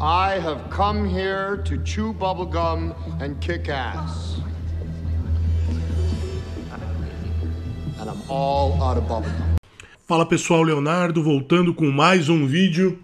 I have come here to chew bubblegum and kick ass. And I'm all out of bubblegum. Fala pessoal, Leonardo voltando com mais um vídeo.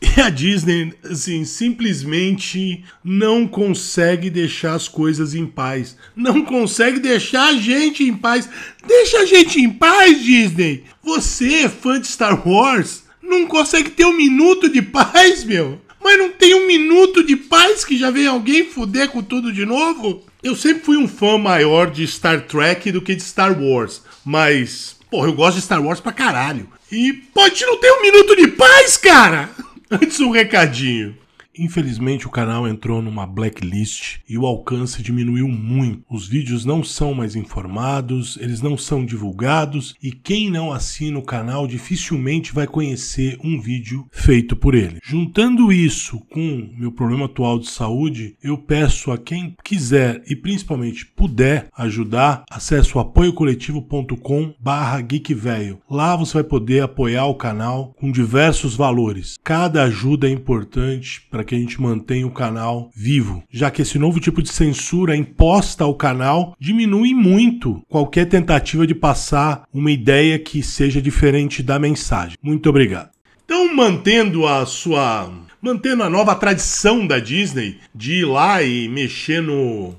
E a Disney, assim, simplesmente não consegue deixar as coisas em paz. Não consegue deixar a gente em paz. Deixa a gente em paz, Disney! Você, fã de Star Wars, não consegue ter um minuto de paz, meu? Mas não tem um minuto de paz que já vem alguém fuder com tudo de novo? Eu sempre fui um fã maior de Star Trek do que de Star Wars, mas, porra, eu gosto de Star Wars pra caralho. E pode não ter um minuto de paz, cara! Antes um recadinho. Infelizmente o canal entrou numa blacklist e o alcance diminuiu muito. Os vídeos não são mais informados, eles não são divulgados e quem não assina o canal dificilmente vai conhecer um vídeo feito por ele. Juntando isso com meu problema atual de saúde, eu peço a quem quiser e principalmente puder ajudar, acesse o apoiocoletivo.com barra geekvelho. Lá você vai poder apoiar o canal com diversos valores. Cada ajuda é importante para que a gente mantenha o canal vivo, já que esse novo tipo de censura imposta ao canal diminui muito qualquer tentativa de passar uma ideia que seja diferente da mensagem. Muito obrigado. Então, mantendo a sua. mantendo a nova tradição da Disney de ir lá e mexer no,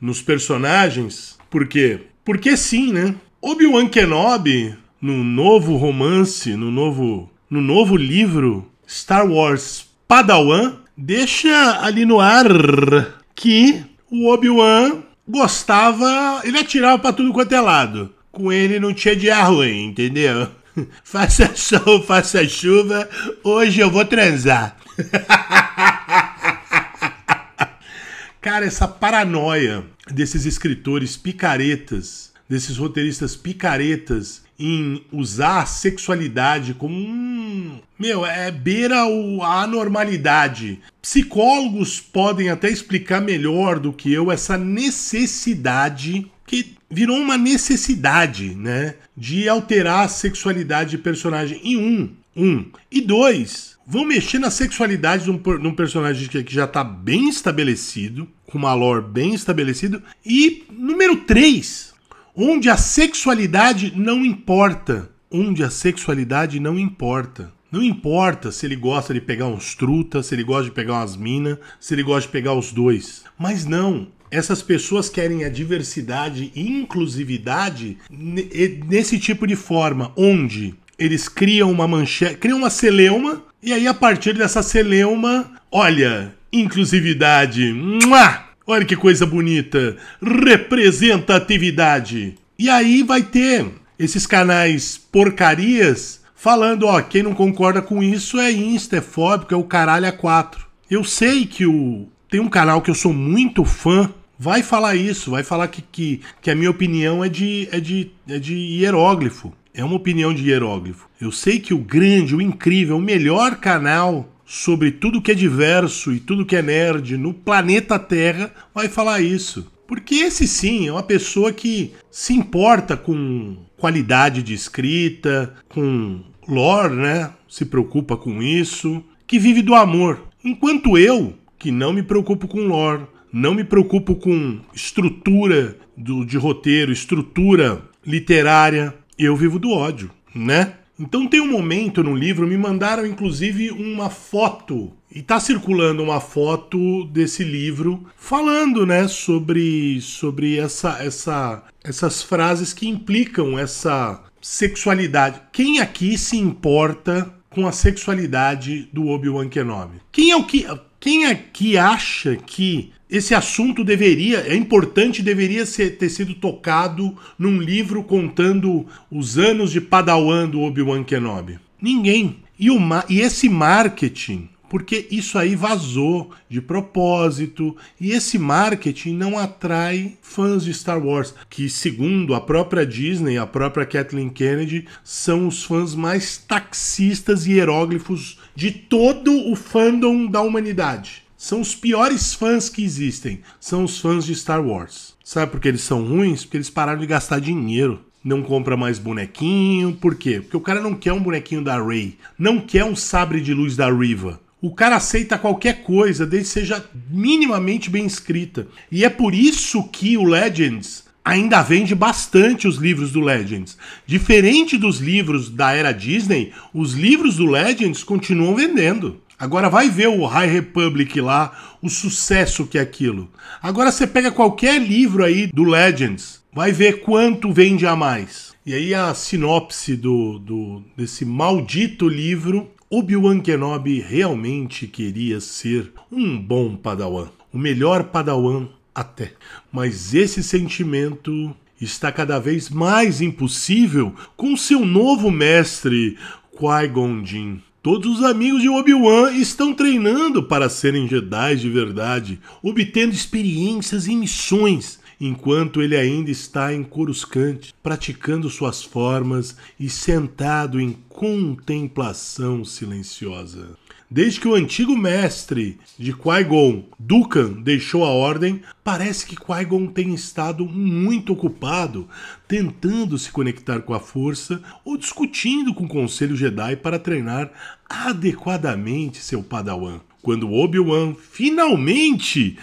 nos personagens, por quê? Porque sim, né? Obi-Wan Kenobi, no novo romance, no novo, no novo livro Star Wars Padawan, deixa ali no ar que o Obi-Wan gostava, ele atirava para tudo quanto é lado. Com ele não tinha dia ruim, entendeu? faça sol, faça chuva, hoje eu vou transar. Cara, essa paranoia desses escritores picaretas, desses roteiristas picaretas em usar a sexualidade como um. Meu, é beira o, a anormalidade. Psicólogos podem até explicar melhor do que eu essa necessidade que virou uma necessidade, né? De alterar a sexualidade de personagem em um. Um. E dois, vão mexer na sexualidade de um, de um personagem que, que já tá bem estabelecido, com uma lore bem estabelecido. E número três, onde a sexualidade não importa. Onde a sexualidade não importa. Não importa se ele gosta de pegar uns trutas, se ele gosta de pegar umas minas, se ele gosta de pegar os dois. Mas não, essas pessoas querem a diversidade e inclusividade nesse tipo de forma, onde eles criam uma manchete, criam uma celeuma, e aí a partir dessa celeuma, olha, inclusividade, muah! Olha que coisa bonita. Representatividade. E aí vai ter esses canais porcarias falando, ó, quem não concorda com isso é insta, é fóbico, é o caralho a quatro. Eu sei que o tem um canal que eu sou muito fã, vai falar isso, vai falar que, que, que a minha opinião é de, é, de, é de hieróglifo. É uma opinião de hieróglifo. Eu sei que o grande, o incrível, o melhor canal sobre tudo que é diverso e tudo que é nerd no planeta Terra vai falar isso. Porque esse sim é uma pessoa que se importa com qualidade de escrita, com lore, né? Se preocupa com isso, que vive do amor. Enquanto eu, que não me preocupo com lore, não me preocupo com estrutura do, de roteiro, estrutura literária, eu vivo do ódio, né? Então tem um momento no livro, me mandaram inclusive uma foto, e está circulando uma foto desse livro falando, né, sobre sobre essa essa essas frases que implicam essa sexualidade. Quem aqui se importa com a sexualidade do Obi-Wan Kenobi? Quem é o que quem aqui acha que esse assunto deveria, é importante, deveria ser, ter sido tocado num livro contando os anos de Padawan do Obi-Wan Kenobi. Ninguém. E, o, e esse marketing, porque isso aí vazou de propósito e esse marketing não atrai fãs de Star Wars, que segundo a própria Disney, a própria Kathleen Kennedy, são os fãs mais taxistas e hieróglifos de todo o fandom da humanidade são os piores fãs que existem. São os fãs de Star Wars. Sabe por que eles são ruins? Porque eles pararam de gastar dinheiro. Não compra mais bonequinho. Por quê? Porque o cara não quer um bonequinho da Rey. Não quer um sabre de luz da Riva. O cara aceita qualquer coisa, desde que seja minimamente bem escrita. E é por isso que o Legends ainda vende bastante os livros do Legends. Diferente dos livros da era Disney, os livros do Legends continuam vendendo. Agora vai ver o High Republic lá, o sucesso que é aquilo. Agora você pega qualquer livro aí do Legends, vai ver quanto vende a mais. E aí a sinopse do, do desse maldito livro, Obi-Wan Kenobi realmente queria ser um bom padawan, o melhor padawan até. Mas esse sentimento está cada vez mais impossível com seu novo mestre, Qui-Gon Jinn. Todos os amigos de Obi-Wan estão treinando para serem Jedi de verdade, obtendo experiências e missões, enquanto ele ainda está em Coruscante, praticando suas formas e sentado em contemplação silenciosa. Desde que o antigo mestre de Qui-Gon, Dukan, deixou a ordem, parece que Qui-Gon tem estado muito ocupado tentando se conectar com a força ou discutindo com o Conselho Jedi para treinar adequadamente seu Padawan. Quando Obi-Wan finalmente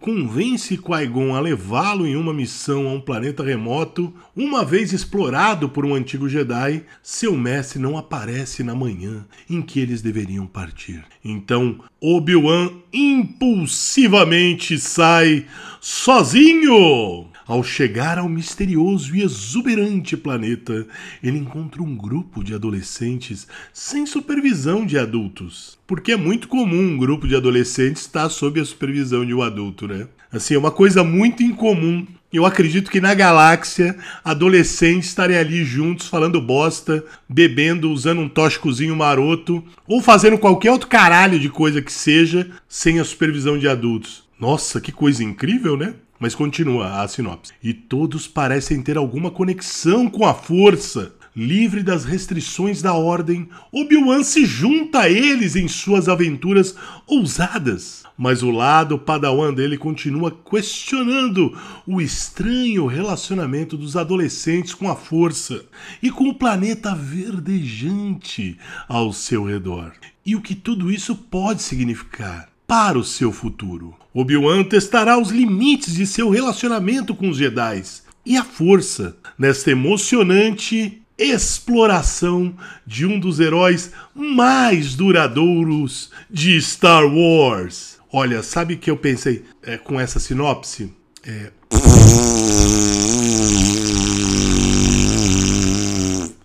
convence Qui-Gon a levá-lo em uma missão a um planeta remoto, uma vez explorado por um antigo Jedi, seu mestre não aparece na manhã em que eles deveriam partir. Então, Obi-Wan impulsivamente sai sozinho ao chegar ao misterioso e exuberante planeta, ele encontra um grupo de adolescentes sem supervisão de adultos. Porque é muito comum um grupo de adolescentes estar sob a supervisão de um adulto, né? Assim, é uma coisa muito incomum. Eu acredito que na galáxia, adolescentes estarem ali juntos, falando bosta, bebendo, usando um tóxicozinho maroto, ou fazendo qualquer outro caralho de coisa que seja, sem a supervisão de adultos. Nossa, que coisa incrível, né? Mas continua a sinopse. E todos parecem ter alguma conexão com a força. Livre das restrições da ordem, Obi-Wan se junta a eles em suas aventuras ousadas. Mas o lado padawan dele continua questionando o estranho relacionamento dos adolescentes com a força e com o planeta verdejante ao seu redor. E o que tudo isso pode significar para o seu futuro. Obi-Wan testará os limites de seu relacionamento com os Jedi e a força nesta emocionante exploração de um dos heróis mais duradouros de Star Wars. Olha, sabe o que eu pensei é, com essa sinopse? É...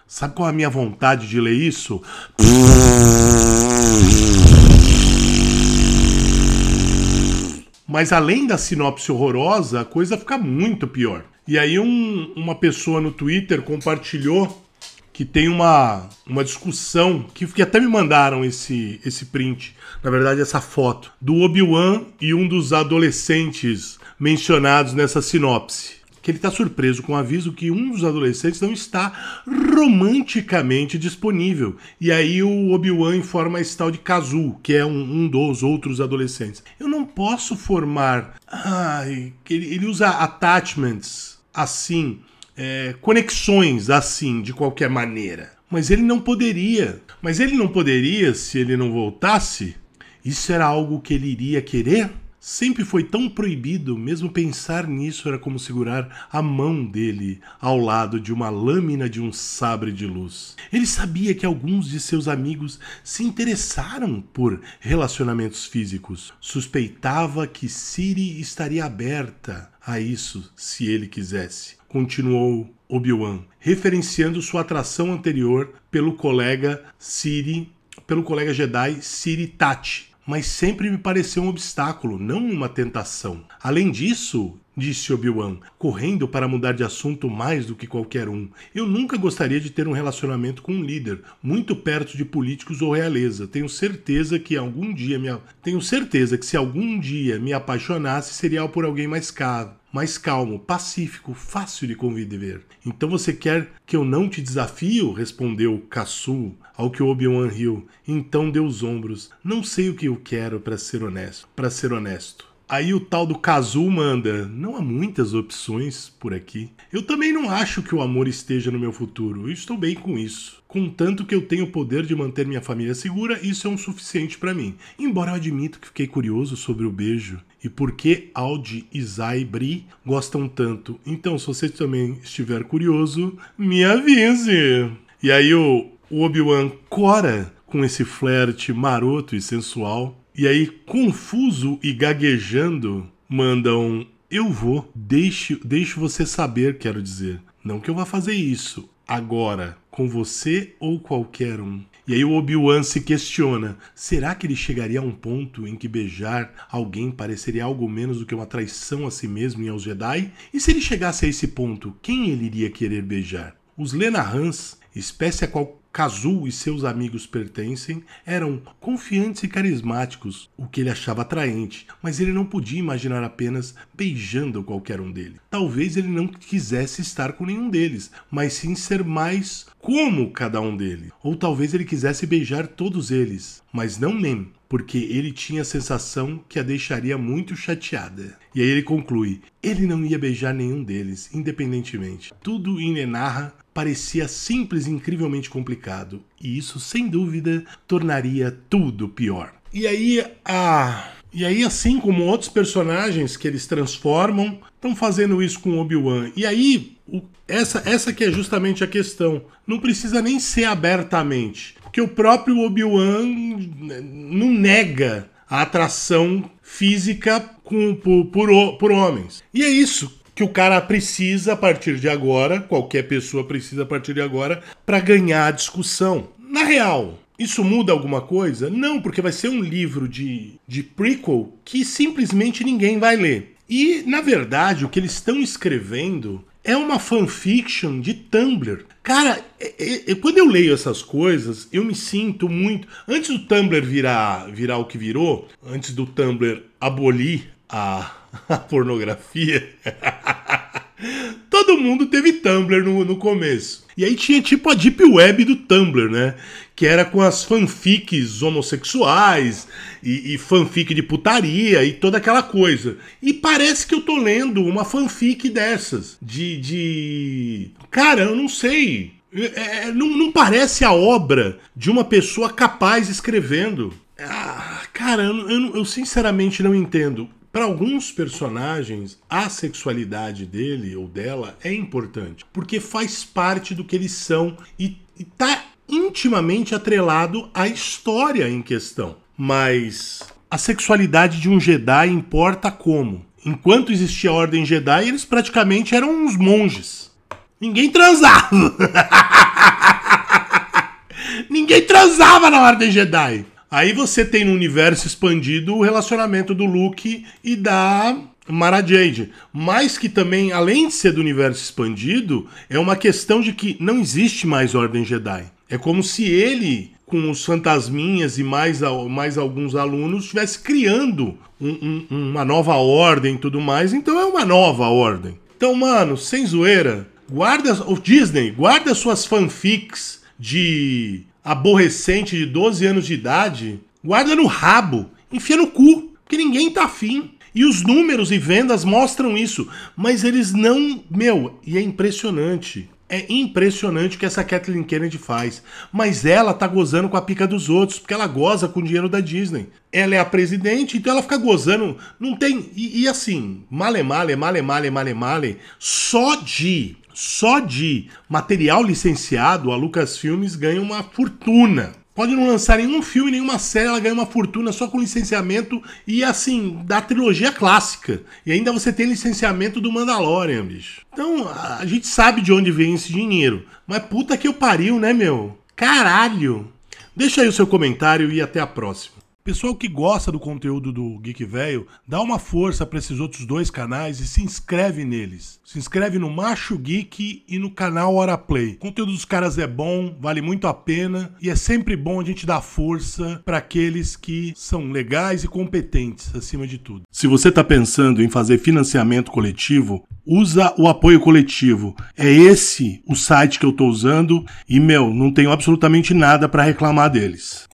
Sabe qual é a minha vontade de ler isso? Mas além da sinopse horrorosa, a coisa fica muito pior. E aí um, uma pessoa no Twitter compartilhou que tem uma, uma discussão que, que até me mandaram esse, esse print, na verdade essa foto, do Obi-Wan e um dos adolescentes mencionados nessa sinopse que ele está surpreso com o aviso que um dos adolescentes não está romanticamente disponível. E aí o Obi-Wan informa esse tal de Kazu, que é um, um dos outros adolescentes. Eu não posso formar. Ai, ele, ele usa attachments assim, é, conexões assim, de qualquer maneira. Mas ele não poderia. Mas ele não poderia se ele não voltasse? Isso era algo que ele iria querer? Sempre foi tão proibido, mesmo pensar nisso era como segurar a mão dele ao lado de uma lâmina de um sabre de luz. Ele sabia que alguns de seus amigos se interessaram por relacionamentos físicos. Suspeitava que Siri estaria aberta a isso se ele quisesse. Continuou Obi-Wan, referenciando sua atração anterior pelo colega Siri, pelo colega Jedi Siri Tati mas sempre me pareceu um obstáculo, não uma tentação. Além disso, disse Obi-Wan, correndo para mudar de assunto mais do que qualquer um. Eu nunca gostaria de ter um relacionamento com um líder, muito perto de políticos ou realeza. Tenho certeza que algum dia me tenho certeza que se algum dia me apaixonasse seria por alguém mais caro, mais calmo, pacífico, fácil de conviver. Então você quer que eu não te desafio? respondeu Cassu ao que Obi-Wan riu. Então deu os ombros. Não sei o que eu quero, para ser honesto, para ser honesto. Aí o tal do Kazu manda: Não há muitas opções por aqui. Eu também não acho que o amor esteja no meu futuro, estou bem com isso. Contanto que eu tenho o poder de manter minha família segura, isso é um suficiente para mim. Embora eu admito que fiquei curioso sobre o beijo e por que Audi e Bri gostam tanto. Então, se você também estiver curioso, me avise. E aí o Obi-Wan cora com esse flerte maroto e sensual e aí, confuso e gaguejando, mandam: Eu vou, deixe, deixe você saber, quero dizer. Não que eu vá fazer isso agora, com você ou qualquer um. E aí o Obi-Wan se questiona: será que ele chegaria a um ponto em que beijar alguém pareceria algo menos do que uma traição a si mesmo e aos Jedi? E se ele chegasse a esse ponto, quem ele iria querer beijar? Os Hans, espécie a qual Kazu e seus amigos pertencem eram confiantes e carismáticos, o que ele achava atraente, mas ele não podia imaginar apenas beijando qualquer um deles. Talvez ele não quisesse estar com nenhum deles, mas sim ser mais como cada um deles. Ou talvez ele quisesse beijar todos eles, mas não Nem, porque ele tinha a sensação que a deixaria muito chateada. E aí ele conclui: ele não ia beijar nenhum deles, independentemente. Tudo em Nenarra parecia simples e incrivelmente complicado, e isso, sem dúvida, tornaria tudo pior. E aí a e aí, assim como outros personagens que eles transformam, estão fazendo isso com Obi-Wan. E aí, o, essa, essa que é justamente a questão. Não precisa nem ser abertamente. Porque o próprio Obi-Wan né, não nega a atração física com, por, por, por homens. E é isso que o cara precisa a partir de agora, qualquer pessoa precisa a partir de agora, para ganhar a discussão. Na real, isso muda alguma coisa? Não, porque vai ser um livro de, de prequel que simplesmente ninguém vai ler. E, na verdade, o que eles estão escrevendo é uma fanfiction de Tumblr. Cara, é, é, é quando eu leio essas coisas, eu me sinto muito. Antes do Tumblr virar, virar o que virou, antes do Tumblr abolir a, a pornografia. todo mundo teve Tumblr no, no começo. E aí tinha tipo a Deep Web do Tumblr, né? Que era com as fanfics homossexuais e, e fanfic de putaria e toda aquela coisa. E parece que eu tô lendo uma fanfic dessas. De. de... Cara, eu não sei. É, é, é não, não parece a obra de uma pessoa capaz escrevendo. Ah, cara, eu, eu, eu, sinceramente não entendo. Para alguns personagens, a sexualidade dele ou dela é importante, porque faz parte do que eles são e está intimamente atrelado à história em questão. Mas a sexualidade de um Jedi importa como? Enquanto existia a Ordem Jedi, eles praticamente eram uns monges. Ninguém transava! Ninguém transava na Ordem Jedi! Aí você tem no universo expandido o relacionamento do Luke e da Mara Jade, mas que também, além de ser do universo expandido, é uma questão de que não existe mais Ordem Jedi. É como se ele, com os fantasminhas e mais, mais alguns alunos, estivesse criando um, um, uma nova ordem e tudo mais, então é uma nova ordem. Então, mano, sem zoeira, guarda. O Disney, guarda suas fanfics de aborrecente de 12 anos de idade, guarda no rabo, enfia no cu, porque ninguém tá afim. E os números e vendas mostram isso, mas eles não. Meu, e é impressionante. É impressionante o que essa Kathleen Kennedy faz. Mas ela tá gozando com a pica dos outros, porque ela goza com o dinheiro da Disney. Ela é a presidente, então ela fica gozando. Não tem. E, e assim, male male, male male, male male, só de só de material licenciado, a Lucasfilmes ganha uma fortuna. Pode não lançar nenhum filme, nenhuma série, ela ganha uma fortuna só com licenciamento e assim, da trilogia clássica. E ainda você tem licenciamento do Mandalorian, bicho. Então, a gente sabe de onde vem esse dinheiro. Mas puta que eu pariu, né, meu? Caralho! Deixa aí o seu comentário e até a próxima. Pessoal que gosta do conteúdo do Geek Velho, dá uma força para esses outros dois canais e se inscreve neles. Se inscreve no Macho Geek e no canal Hora Play. O conteúdo dos caras é bom, vale muito a pena e é sempre bom a gente dar força para aqueles que são legais e competentes, acima de tudo. Se você está pensando em fazer financiamento coletivo, usa o apoio coletivo. É esse o site que eu estou usando e, meu, não tenho absolutamente nada para reclamar deles.